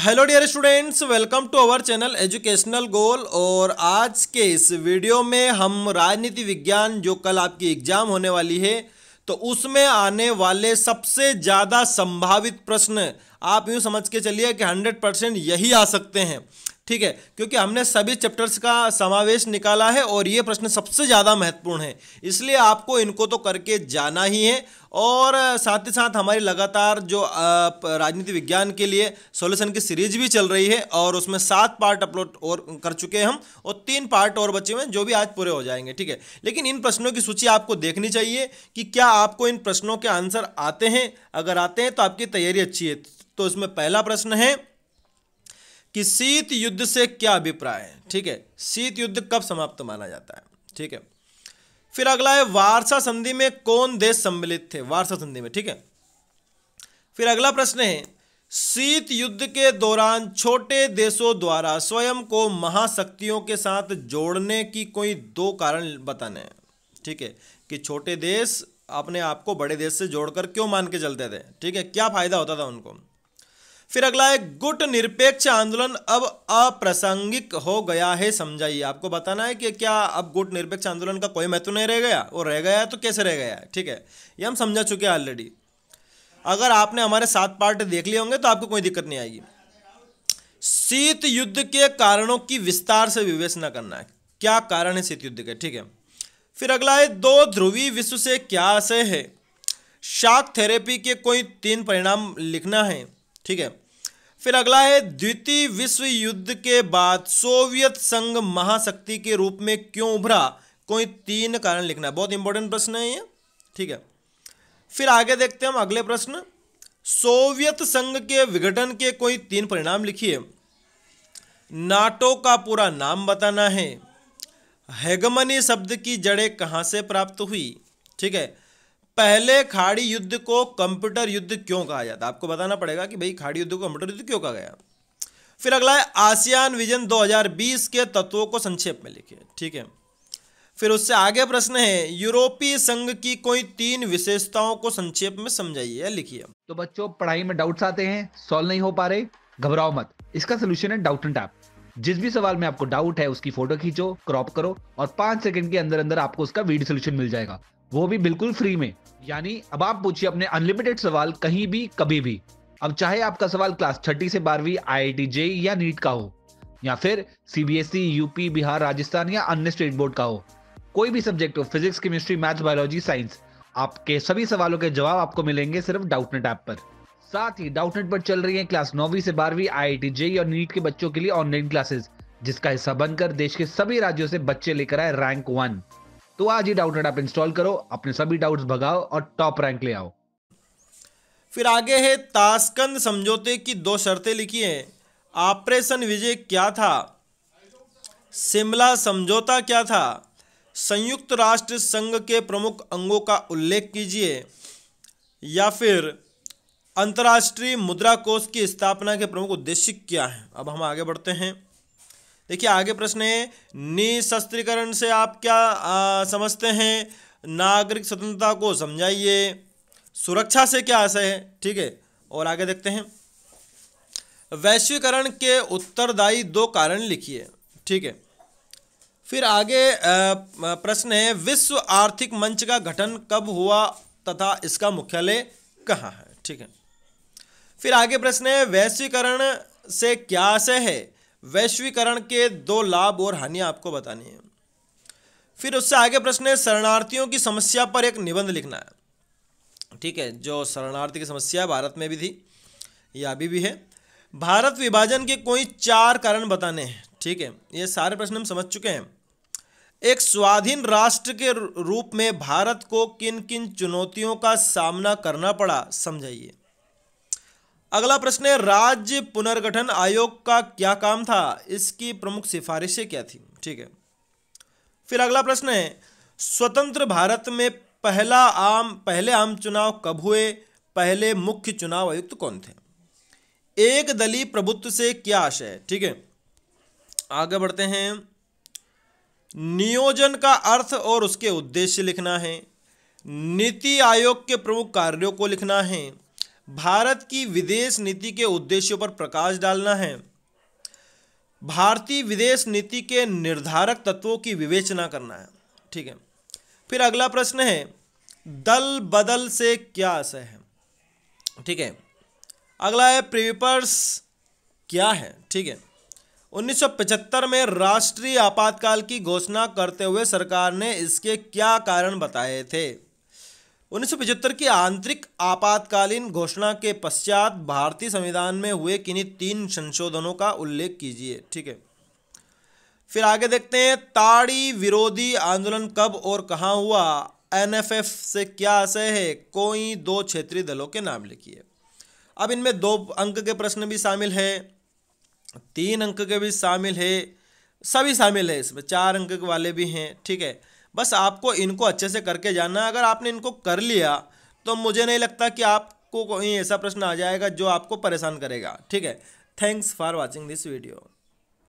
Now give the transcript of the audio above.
hello dear students welcome to our channel educational goal और आज के इस वीडियो में हम राजनीति विज्ञान जो कल आपकी एग्जाम होने वाली है तो उसमें आने वाले सबसे ज़्यादा संभावित प्रश्न आप यूँ समझ के चलिए कि 100 परसेंट यही आ सकते हैं ठीक है क्योंकि हमने सभी चैप्टर्स का समावेश निकाला है और ये प्रश्न सबसे ज़्यादा महत्वपूर्ण है इसलिए आपको इनको तो करके जाना ही है और साथ ही साथ हमारी लगातार जो राजनीति विज्ञान के लिए सॉल्यूशन की सीरीज भी चल रही है और उसमें सात पार्ट अपलोड और कर चुके हैं हम और तीन पार्ट और बचे हुए हैं जो भी आज पूरे हो जाएंगे ठीक है लेकिन इन प्रश्नों की सूची आपको देखनी चाहिए कि क्या आपको इन प्रश्नों के आंसर आते हैं अगर आते हैं तो आपकी तैयारी अच्छी है तो इसमें पहला प्रश्न है कि शीत युद्ध से क्या अभिप्राय है ठीक है शीत युद्ध कब समाप्त माना जाता है ठीक है फिर अगला है वार्षा संधि में कौन देश सम्मिलित थे वार्षा संधि में ठीक है फिर अगला प्रश्न है शीत युद्ध के दौरान छोटे देशों द्वारा स्वयं को महाशक्तियों के साथ जोड़ने की कोई दो कारण बताने हैं ठीक है कि छोटे देश अपने आप को बड़े देश से जोड़कर क्यों मान के चलते थे ठीक है क्या फायदा होता था उनको फिर अगला है गुट निरपेक्ष आंदोलन अब अप्रासंगिक हो गया है समझाइए आपको बताना है कि क्या अब गुट निरपेक्ष आंदोलन का कोई महत्व नहीं रह गया और रह गया तो कैसे रह गया ठीक है ये हम समझा चुके हैं ऑलरेडी अगर आपने हमारे सात पार्ट देख लिए होंगे तो आपको कोई दिक्कत नहीं आएगी शीत युद्ध के कारणों की विस्तार से विवेचना करना है क्या कारण है शीत युद्ध के ठीक है फिर अगला है दो ध्रुवी विश्व से क्या आशय है शाक थेरेपी के कोई तीन परिणाम लिखना है ठीक है फिर अगला है द्वितीय विश्व युद्ध के बाद सोवियत संघ महाशक्ति के रूप में क्यों उभरा कोई तीन कारण लिखना है बहुत इंपॉर्टेंट प्रश्न है ये ठीक है फिर आगे देखते हैं हम अगले प्रश्न सोवियत संघ के विघटन के कोई तीन परिणाम लिखिए नाटो का पूरा नाम बताना है हेगमनी शब्द की जड़ें कहाँ से प्राप्त हुई ठीक है पहले खाड़ी युद्ध को कंप्यूटर युद्ध क्यों कहा जाता है आपको बताना पड़ेगा कि भाई खाड़ी युद्ध को कंप्यूटर युद्ध क्यों कहा गया फिर अगला है आसियान विजन 2020 के तत्वों को संक्षेप में लिखिए ठीक है फिर उससे आगे प्रश्न है यूरोपीय संघ की कोई तीन विशेषताओं को संक्षेप में समझाइए लिखिए तो बच्चों पढ़ाई में डाउट्स आते हैं सॉल्व नहीं हो पा रहे घबराओ मत इसका सोल्यूशन है डाउट एंड टैप जिस भी सवाल में आपको डाउट है उसकी फोटो खींचो क्रॉप करो और पांच सेकंड के अंदर अंदर आपको उसका वीडियो सोल्यूशन मिल जाएगा वो भी बिल्कुल फ्री में यानी अब आप पूछिए अपने अनलिमिटेड सवाल कहीं भी कभी भी अब चाहे आपका सवाल क्लास छठी से बारहवीं आई जे e या नीट का हो या फिर CBSE UP e, Bihar Rajasthan या अन्य स्टेट बोर्ड का हो कोई भी सब्जेक्ट हो physics chemistry math biology science आपके सभी सवालों के जवाब आपको मिलेंगे सिर्फ डाउटनेट ऐप पर साथ ही डाउटनेट पर चल रही है क्लास नौवीं से बारहवीं आई आई जे और नीट के बच्चों के लिए ऑनलाइन क्लासेस जिसका हिस्सा बनकर देश के सभी राज्यों से बच्चे लेकर आए रैंक वन तो आज ही डाउटनेट ऐप इंस्टॉल करो अपने सभी डाउट्स भगाओ और टॉप रैंक ले आओ फिर आगे है ताशकंद समझौते की दो शर्तें लिखी हैं ऑपरेशन विजय क्या था शिमला समझौता क्या था संयुक्त राष्ट्र संघ के प्रमुख अंगों का उल्लेख कीजिए या फिर अंतर्राष्ट्रीय मुद्रा कोष की स्थापना के प्रमुख उद्देश्य क्या हैं अब हम आगे बढ़ते हैं देखिए आगे प्रश्न है निशस्त्रीकरण से आप क्या आ, समझते हैं नागरिक स्वतंत्रता को समझाइए सुरक्षा से क्या आशय है ठीक है और आगे देखते हैं वैश्वीकरण के उत्तरदायी दो कारण लिखिए ठीक है फिर आगे प्रश्न है विश्व आर्थिक मंच का गठन कब हुआ तथा इसका मुख्यालय कहाँ है ठीक है फिर आगे प्रश्न है वैश्वीकरण से क्या आशय है वैश्वीकरण के दो लाभ और हानियां आपको बतानी है फिर उससे आगे प्रश्न है शरणार्थियों की समस्या पर एक निबंध लिखना है ठीक है जो शरणार्थी की समस्या भारत में भी थी या अभी भी है भारत विभाजन के कोई चार कारण बताने हैं ठीक है ये सारे प्रश्न हम समझ चुके हैं एक स्वाधीन राष्ट्र के रूप में भारत को किन किन चुनौतियों का सामना करना पड़ा समझाइए अगला प्रश्न है राज्य पुनर्गठन आयोग का क्या काम था इसकी प्रमुख सिफारिशें क्या थी ठीक है फिर अगला प्रश्न है स्वतंत्र भारत में पहला आम पहले आम चुनाव कब हुए पहले मुख्य चुनाव आयुक्त कौन थे एक दलीय प्रभुत्व से क्या आशय है ठीक है आगे बढ़ते हैं नियोजन का अर्थ और उसके उद्देश्य लिखना है नीति आयोग के प्रमुख कार्यों को लिखना है भारत की विदेश नीति के उद्देश्यों पर प्रकाश डालना है भारतीय विदेश नीति के निर्धारक तत्वों की विवेचना करना है ठीक है फिर अगला प्रश्न है दल बदल से क्या असह है ठीक है अगला है प्रीपर्स क्या है ठीक है 1975 में राष्ट्रीय आपातकाल की घोषणा करते हुए सरकार ने इसके क्या कारण बताए थे उन्नीस की आंतरिक आपातकालीन घोषणा के पश्चात भारतीय संविधान में हुए किन्हीं तीन संशोधनों का उल्लेख कीजिए ठीक है फिर आगे देखते हैं ताड़ी विरोधी आंदोलन कब और कहाँ हुआ एनएफएफ से क्या आशय है कोई दो क्षेत्रीय दलों के नाम लिखिए अब इनमें दो अंक के प्रश्न भी शामिल है तीन अंक के भी शामिल है सभी शामिल है इसमें चार अंक वाले भी हैं ठीक है बस आपको इनको अच्छे से करके जाना अगर आपने इनको कर लिया तो मुझे नहीं लगता कि आपको कोई ऐसा प्रश्न आ जाएगा जो आपको परेशान करेगा ठीक है thanks for watching this video